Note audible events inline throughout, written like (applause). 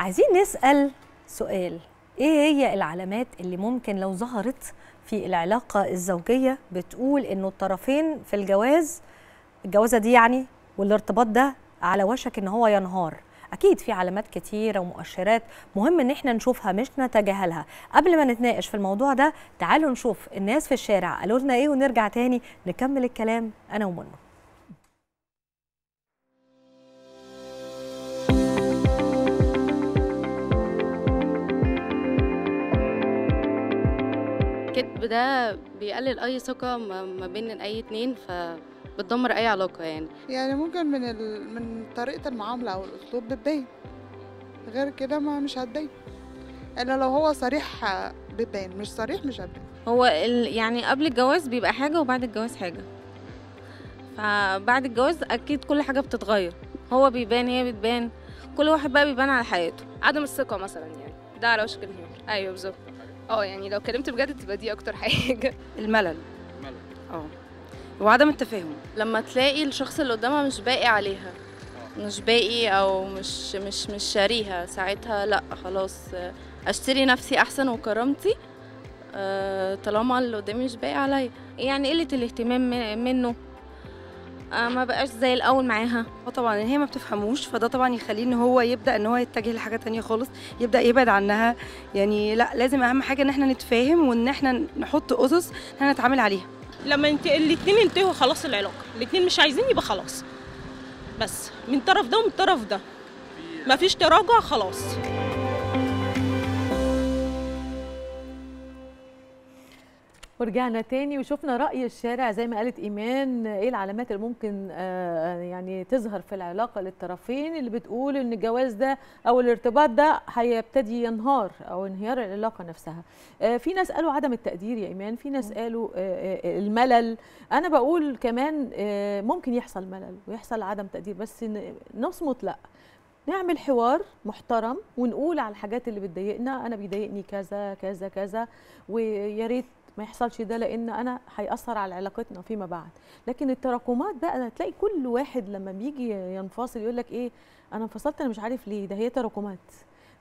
عايزين نسال سؤال ايه هي العلامات اللي ممكن لو ظهرت في العلاقه الزوجيه بتقول انه الطرفين في الجواز الجوازه دي يعني والارتباط ده على وشك ان هو ينهار اكيد في علامات كتيره ومؤشرات مهم ان احنا نشوفها مش نتجاهلها قبل ما نتناقش في الموضوع ده تعالوا نشوف الناس في الشارع قالوا لنا ايه ونرجع تاني نكمل الكلام انا ومنه وده بيقلل اي ثقه ما بين اي اتنين ف بتدمر اي علاقه يعني يعني ممكن من ال... من طريقه المعامله او الاسلوب بتبان غير كده ما مش هتبان الا لو هو صريح بتبين مش صريح مش هتبان هو ال... يعني قبل الجواز بيبقى حاجه وبعد الجواز حاجه فبعد الجواز اكيد كل حاجه بتتغير هو بيبان هي بتبان كل واحد بقى بيبان على حياته عدم الثقه مثلا يعني ده على وشك الانهيار ايوه بالظبط اه يعني لو كلمت بجد تبقى دي اكتر حاجه (laughs) الملل الملل اه وعدم التفاهم لما تلاقي الشخص اللي قدامها مش باقي عليها أوه. مش باقي او مش مش مش شاريها ساعتها لا خلاص اشتري نفسي احسن وكرامتي آه، طالما اللي قدامي مش باقي عليا يعني قله الاهتمام منه آه، ما بقاش زي الاول معاها اه طبعا يعني هي ما بتفهموش فده طبعا يخليه ان هو يبدا ان هو يتجه لحاجه تانية خالص يبدا يبعد عنها يعني لا لازم اهم حاجه ان احنا نتفاهم وان احنا نحط اسس احنا نتعامل عليها لما انت الاثنين انتهوا خلاص العلاقه الاثنين مش عايزين يبقى خلاص بس من طرف ده ومن طرف ده مفيش تراجع خلاص ورجعنا تاني وشفنا رأي الشارع زي ما قالت إيمان إيه العلامات اللي ممكن آه، يعني تظهر في العلاقة للطرفين اللي بتقول إن الجواز ده أو الارتباط ده هيبتدي ينهار أو انهيار العلاقة نفسها آه، في ناس قالوا عدم التقدير يا إيمان في ناس قالوا آه، الملل أنا بقول كمان ممكن يحصل ملل ويحصل عدم تقدير بس نصمت لأ نعمل حوار محترم ونقول على الحاجات اللي بتضايقنا انا بيضايقني كذا كذا كذا ويا ريت ما يحصلش ده لان انا هياثر على علاقتنا فيما بعد لكن التراكمات بقى هتلاقي كل واحد لما بيجي ينفصل يقول لك ايه انا انفصلت انا مش عارف ليه ده هي تراكمات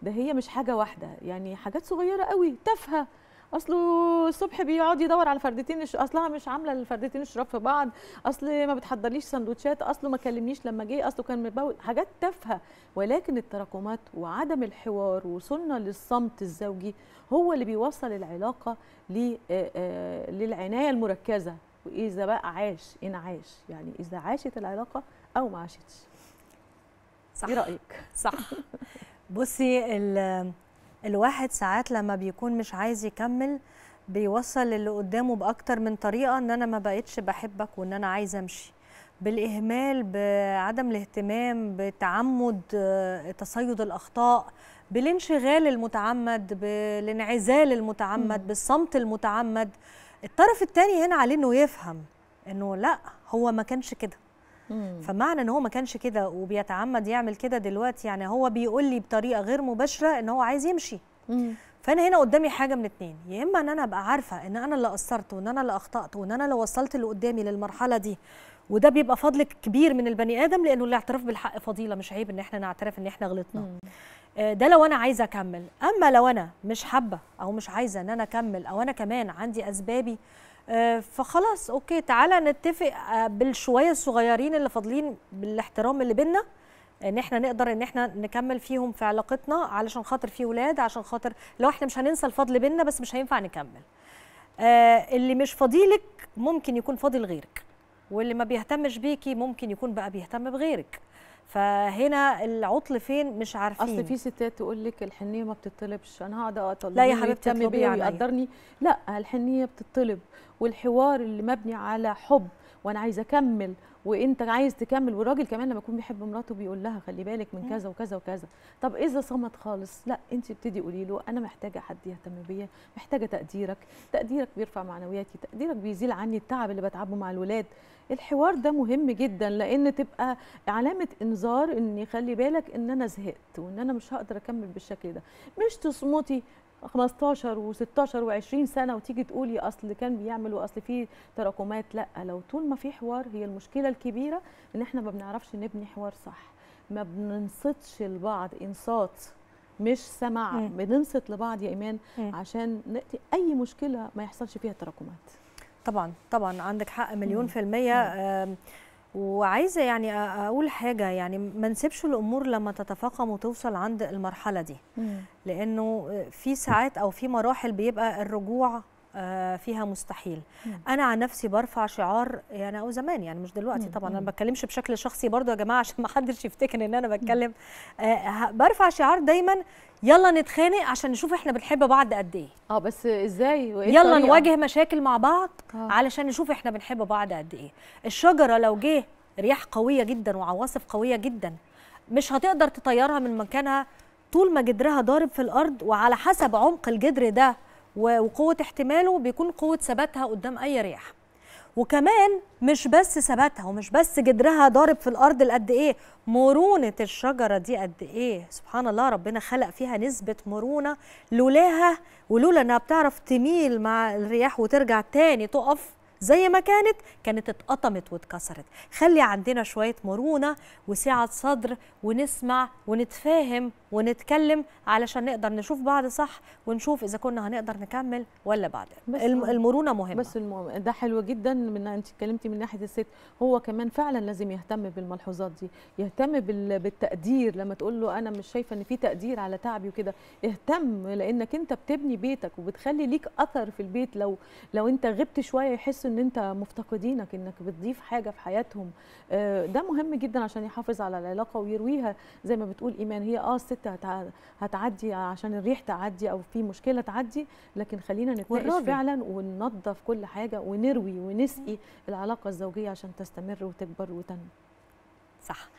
ده هي مش حاجه واحده يعني حاجات صغيره قوي تافهه اصله الصبح بيقعد يدور على فردتين اصلها مش عامله الفردتين الشراب في بعض اصل ما بتحضرليش سندوتشات اصله ما كلمنيش لما جه اصله كان مبوي حاجات تافهه ولكن التراكمات وعدم الحوار وصلنا للصمت الزوجي هو اللي بيوصل العلاقه آه، آه، للعنايه المركزه واذا بقى عاش ان عاش يعني اذا عاشت العلاقه او ما عاشتش صح ايه رايك صح (laughs) بصي الواحد ساعات لما بيكون مش عايز يكمل بيوصل اللي قدامه باكتر من طريقه ان انا ما بقتش بحبك وان انا عايزه امشي بالاهمال بعدم الاهتمام بتعمد آه، تصيد الاخطاء بالانشغال المتعمد بالانعزال المتعمد بالصمت المتعمد الطرف الثاني هنا عليه انه يفهم انه لا هو ما كانش كده فمعنى ان هو ما كانش كده وبيتعمد يعمل كده دلوقتي يعني هو بيقول لي بطريقه غير مباشره ان هو عايز يمشي مم. فانا هنا قدامي حاجه من اتنين يا اما ان انا ابقى عارفه ان انا اللي قصرت وان انا اللي اخطات وان انا اللي وصلت اللي قدامي للمرحله دي وده بيبقى فضل كبير من البني ادم لانه الاعتراف بالحق فضيله مش عيب ان احنا نعترف ان احنا غلطنا مم. آه، ده لو انا عايزه اكمل اما لو انا مش حابه او مش عايزه ان انا اكمل او انا كمان عندي اسبابي فخلاص اوكي تعالى نتفق آه، بالشويه الصغيرين اللي فاضلين بالاحترام اللي بينا ان احنا نقدر ان احنا نكمل فيهم في علاقتنا علشان خاطر في ولاد عشان خاطر لو احنا مش هننسى الفضل بينا بس مش هينفع نكمل آه، اللي مش فاضيلك ممكن يكون فاضي لغيرك واللي ما بيهتمش بيكي ممكن يكون بقى بيهتم بغيرك فهنا العطل فين مش عارفين اصل في ستات تقول لك الحنيه ما بتطلبش انا هقعد اطلب لا يا حبيبتي اطلبي يقدرني لا الحنيه بتطلب والحوار اللي مبني على حب وانا عايزه اكمل وانت عايز تكمل والراجل كمان لما يكون بيحب مراته بيقول لها خلي بالك من كذا وكذا وكذا طب اذا صمت خالص لا انت ابتدي قولي له انا محتاجه حد يهتم بيا محتاجه تقديرك تقديرك بيرفع معنوياتي تقديرك بيزيل عني التعب اللي بتعبه مع الولاد الحوار ده مهم جدا لان تبقى علامه انذار انذار ان خلي بالك ان انا زهقت وان انا مش هقدر اكمل بالشكل ده مش تصمتي 15 و16 و20 سنه وتيجي تقولي اصل كان بيعمل واصل في تراكمات لا لو طول ما في حوار هي المشكله الكبيره ان احنا ما بنعرفش نبني حوار صح ما بننصتش لبعض انصات مش سمع بننصت لبعض يا ايمان عشان نقطي اي مشكله ما يحصلش فيها تراكمات طبعا طبعا عندك حق مليون في الميه وعايزه يعني اقول حاجه يعني ما نسيبش الامور لما تتفاقم وتوصل عند المرحله دي لانه في ساعات او في مراحل بيبقى الرجوع آه، فيها مستحيل انا عن نفسي برفع شعار يعني او زمان يعني مش دلوقتي طبعا انا ما بتكلمش بشكل شخصي برضو يا جماعه عشان ما حدش يفتكر ان انا بتكلم آه، برفع شعار دايما يلا نتخانق عشان نشوف احنا بنحب بعض قد ايه اه بس ازاي وإيه يلا طريقة؟ نواجه مشاكل مع بعض آه. علشان نشوف احنا بنحب بعض قد ايه الشجره لو جه رياح قويه جدا وعواصف قويه جدا مش هتقدر تطيرها من مكانها طول ما جدرها ضارب في الارض وعلى حسب عمق الجدر ده وقوه احتماله بيكون قوه ثباتها قدام اي رياح وكمان مش بس ثباتها ومش بس جدرها ضارب في الارض لقد ايه مرونه الشجره دي قد ايه سبحان الله ربنا خلق فيها نسبه مرونه لولاها ولولا انها بتعرف تميل مع الرياح وترجع تاني تقف زي ما كانت كانت اتقطمت واتكسرت خلي عندنا شويه مرونه وسعه صدر ونسمع ونتفاهم ونتكلم علشان نقدر نشوف بعض صح ونشوف اذا كنا هنقدر نكمل ولا بعد المرونه مهمه بس المهم ده حلو جدا من انت اتكلمتي من ناحيه الست هو كمان فعلا لازم يهتم بالملحوظات دي يهتم بالتقدير لما تقول له انا مش شايفه ان في تقدير على تعبي وكده اهتم لانك انت بتبني بيتك وبتخلي ليك اثر في البيت لو لو انت غبت شويه يحسوا ان انت مفتقدينك انك بتضيف حاجه في حياتهم آه، ده مهم جدا عشان يحافظ على العلاقه ويرويها زي ما بتقول ايمان هي اه الست الست هتعدي عشان الريح تعدي او في مشكله تعدي لكن خلينا نتناقش فعلا وننظف كل حاجه ونروي ونسقي العلاقه الزوجيه عشان تستمر وتكبر وتنمو صح